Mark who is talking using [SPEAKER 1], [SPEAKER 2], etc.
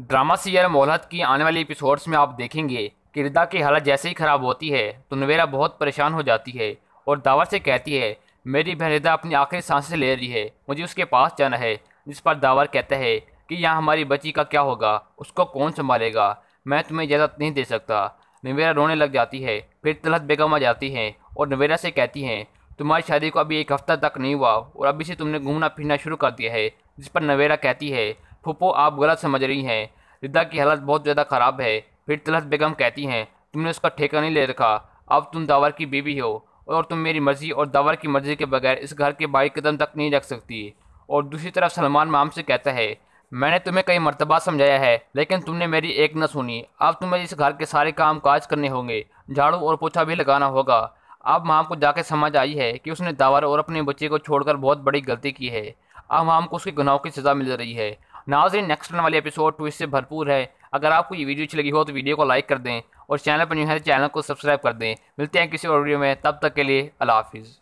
[SPEAKER 1] drama serial मोहलत की आने वाली एपिसोड्स में आप देखेंगे कि रिदा की हालत जैसे ही ख़राब होती है तो नवेरा बहुत परेशान हो जाती है और दावर से कहती है मेरी बहन रिदा अपनी आखिरी सांसें ले रही है मुझे उसके पास जाना है जिस पर दावर कहता है कि यहाँ हमारी बच्ची का क्या होगा उसको कौन संभालेगा मैं तुम्हें इजाज़त नहीं दे सकता नवेरा रोने लग जाती है फिर तलहत बेगम आ जाती हैं और नवेरा से कहती हैं तुम्हारी शादी को अभी एक हफ्ता तक नहीं हुआ और अभी से तुमने घूमना फिरना शुरू कर दिया है जिस पर नवेरा कहती है फूफो आप गलत समझ रही हैं रिदा की हालत बहुत ज़्यादा ख़राब है फिर तलहत बेगम कहती हैं तुमने उसका ठेका नहीं ले रखा अब तुम दावर की बीवी हो और तुम मेरी मर्ज़ी और दावर की मर्ज़ी के बगैर इस घर के बाई कदम तक नहीं रख सकती और दूसरी तरफ सलमान माम से कहता है मैंने तुम्हें कई मरतबा समझाया है लेकिन तुमने मेरी एक न सुनी अब तुम्हें इस घर के सारे काम काज करने होंगे झाड़ू और पोछा भी लगाना होगा अब माम को जाके समझ आई है कि उसने दावर और अपने बच्चे को छोड़कर बहुत बड़ी गलती की है आवाम को उसके गुनाहों की सज़ा मिल रही है नाजरीन नेक्स्ट वाले एपिसोड टू इससे भरपूर है अगर आपको ये वीडियो अच्छी लगी हो तो वीडियो को लाइक कर दें और चैनल पर न्यू है चैनल को सब्सक्राइब कर दें मिलते हैं किसी और वीडियो में तब तक के लिए अला हाफिज़